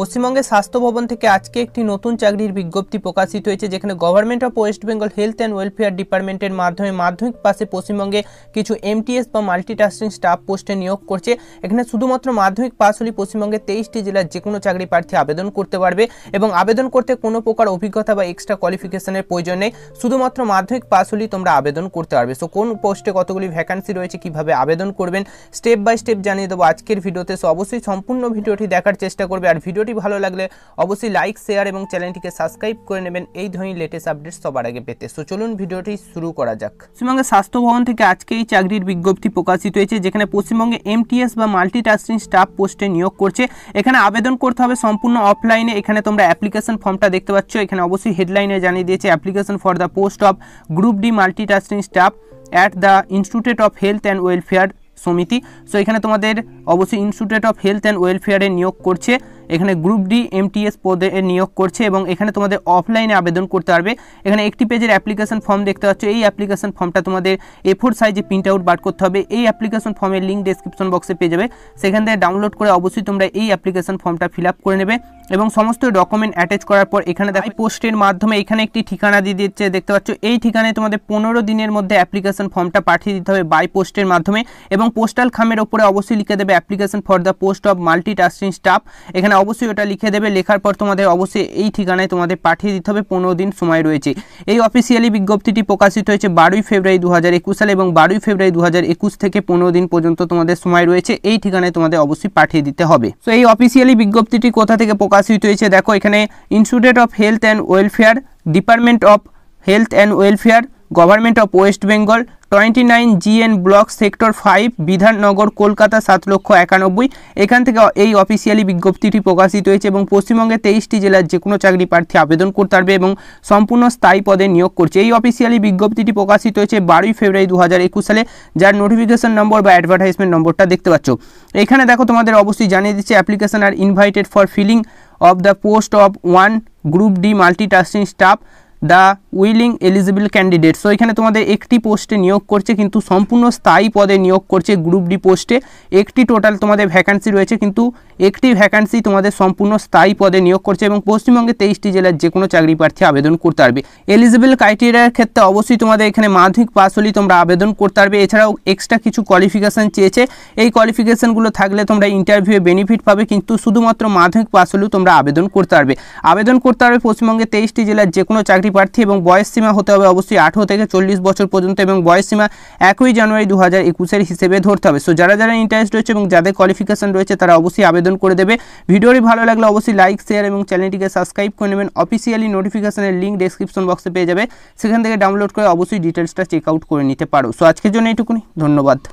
পশ্চিমবঙ্গের স্বাস্থ্য ভবন থেকে আজকে একটি নতুন চাকরির বিজ্ঞপ্তি প্রকাশিত হয়েছে যেখানে government of West Bengal health and welfare ডিপার্টমেন্টের মাধ্যমে মাধ্যমিক পাশে পশ্চিমবঙ্গে কিছু এমটিএস বা মাল্টিটাস্কিং স্টাফ পোস্টে নিয়োগ করছে এখানে শুধুমাত্র মাধ্যমিক পাস হলে পশ্চিমবঙ্গের তেইশটি জেলার যে কোনো চাকরি প্রার্থী আবেদন করতে পারবে এবং আবেদন করতে কোনো প্রকার অভিজ্ঞতা বা এক্সট্রা কোয়ালিফিকেশনের প্রয়োজন নেই শুধুমাত্র মাধ্যমিক পাস হলেই তোমরা আবেদন করতে পারবে সো কোন পোস্টে কতগুলি ভ্যাকান্সি রয়েছে কিভাবে আবেদন করবেন স্টেপ বাই স্টেপ জানিয়ে দেবো আজকের ভিডিওতে সো অবশ্যই সম্পূর্ণ ভিডিওটি দেখার চেষ্টা করবে আর ভিডিওটি ভিডিওটি ভালো লাগলে অবশ্যই লাইক শেয়ার এবং চ্যানেলটিকে সাবস্ক্রাইব করে নেবেন এই ধরনের লেটেস্ট আপডেট সবার আগে পেতে সো চলুন ভিডিওটি শুরু করা যাক পশ্চিমবঙ্গের স্বাস্থ্য ভবন থেকে আজকে এই চাকরির বিজ্ঞপ্তি প্রকাশিত হয়েছে যেখানে পশ্চিমবঙ্গে এমটিএস বা মাল্টিটাস্কিং স্টাফ পোস্টে নিয়োগ করছে এখানে আবেদন করতে হবে সম্পূর্ণ অফলাইনে এখানে তোমরা অ্যাপ্লিকেশন ফর্মটা দেখতে পাচ্ছ এখানে অবশ্যই হেডলাইনে জানিয়ে দিয়েছে application for the post of group D multitasking staff at the institute of health and welfare সমিতি সো এখানে তোমাদের অবশ্যই ইনস্টিটিউট অফ হেলথ অ্যান্ড ওয়েলফেয়ারে নিয়োগ করছে এখানে গ্রুপ ডি এমটিএস পদে নিয়োগ করছে এবং এখানে তোমাদের অফলাইনে আবেদন করতে পারবে এখানে একটি পেজের অ্যাপ্লিকেশন ফর্ম দেখতে পাচ্ছ এই অ্যাপ্লিকেশন ফর্মটা তোমাদের এ ফোর সাইজে প্রিন্ট আউট বার করতে হবে এই অ্যাপ্লিকেশন ফর্মের লিঙ্ক ডেসক্রিপশন বক্সে পেয়ে যাবে সেখান থেকে ডাউনলোড করে অবশ্যই তোমরা এই অ্যাপ্লিকেশন ফর্মটা ফিল আপ করে নেবে এবং সমস্ত ডকুমেন্ট অ্যাটাচ করার পর এখানে দেখো পোস্টের মাধ্যমে এখানে একটি ঠিকানা দিয়ে দিচ্ছে দেখতে পাচ্ছ এই ঠিকানায় তোমাদের পনেরো দিনের মধ্যে অ্যাপ্লিকেশন ফর্মটা পাঠিয়ে দিতে হবে বাই পোস্টের মাধ্যমে এবং পোস্টাল খামের ওপরে অবশ্যই লিখে দেবে application for the post of multitasking staff এখানে অবশ্যই ওটা লিখে দেবে লেখার পর তোমাদের অবশ্যই এই ঠিকানায় তোমাদের পাঠিয়ে দিতে হবে পনেরো দিন সময় রয়েছে এই অফিসিয়ালি বিজ্ঞপ্তিটি প্রকাশিত হয়েছে বারোই ফেব্রুয়ারি দু সালে এবং বারোই ফেব্রুয়ারি দু থেকে পনেরো দিন পর্যন্ত তোমাদের সময় রয়েছে এই ঠিকানায় তোমাদের অবশ্যই পাঠিয়ে দিতে হবে তো এই অফিসিয়ালি বিজ্ঞপ্তিটি কোথা থেকে প্রকাশ প্রকাশিত হয়েছে দেখো এখানে institute of health and welfare department of health and welfare government of West Bengal twenty nine GN block sector five Bidhannagar Kolkata সাত লক্ষ একানব্বই এখান থেকে এই অফিসিয়ালি বিজ্ঞপ্তিটি প্রকাশিত হয়েছে এবং পশ্চিমবঙ্গে তেইশটি জেলার যে কোনো চাকরি প্রার্থী আবেদন করতে পারবে এবং সম্পূর্ণ স্থায়ী পদে নিয়োগ করছে এই অফিসিয়ালি বিজ্ঞপ্তিটি প্রকাশিত হয়েছে বারোই ফেব্রুয়ারি দু হাজার একুশ সালে যার নোটিফিকেশন নম্বর বা অ্যাডভার্টাইজমেন্ট নম্বরটা দেখতে পাচ্ছ এখানে দেখো তোমাদের অবশ্যই জানিয়ে দিচ্ছে application are invited for filling of the post of one group D multitasking staff the willing eligible candidate so এখানে তোমাদের একটি পোস্টে নিয়োগ করছে কিন্তু সম্পূর্ণ স্থায়ী পদে নিয়োগ করছে গ্রুপ ডি পোস্টে একটি টোটাল তোমাদের ভ্যাকান্সি রয়েছে কিন্তু একটি ভ্যাকান্সি তোমাদের সম্পূর্ণ স্থায়ী পদে নিয়োগ করছে এবং পশ্চিমবঙ্গে তেইশটি জেলার যে কোনো চাকরি প্রার্থী আবেদন করতে পারবে এলিজিবল ক্রাইটেরিয়ার ক্ষেত্রে অবশ্যই তোমাদের এখানে মাধ্যমিক পাস হলেই তোমরা আবেদন করতে পারবে এছাড়াও এক্সট্রা কিছু কোয়ালিফিকেশান চেয়েছে এই কোয়ালিফিকেশানগুলো থাকলে তোমরা ইন্টারভিউয়ে বেনিফিট পাবে কিন্তু শুধুমাত্র মাধ্যমিক পাস হলেও তোমরা আবেদন করতে পারবে আবেদন করতে পারবে পশ্চিমবঙ্গে তেইশটি জেলার যে কোনো চাকরি একটি প্রার্থী এবং বয়স সীমা হতে হবে অবশ্যই আঠেরো থেকে চল্লিশ বছর পর্যন্ত এবং বয়স সীমা একই জানুয়ারি দু হাজার একুশের হিসেবে ধরতে হবে সো যারা যারা ইন্টারেস্ট রয়েছে এবং যাদের কোয়ালিফিকেশন রয়েছে তারা অবশ্যই আবেদন করে দেবে ভিডিওটি ভালো লাগলে অবশ্যই লাইক শেয়ার এবং চ্যানেলটিকে সাবস্ক্রাইব করে নেবেন অফিসিয়ালি নোটিফিকেশনের লিঙ্ক ডেসক্রিপশন বক্সে পেয়ে যাবে সেখান থেকে ডাউনলোড করে অবশ্যই ডিটেলসটা চেক আউট করে নিতে পারো সো আজকের জন্য এইটুকুনি ধন্যবাদ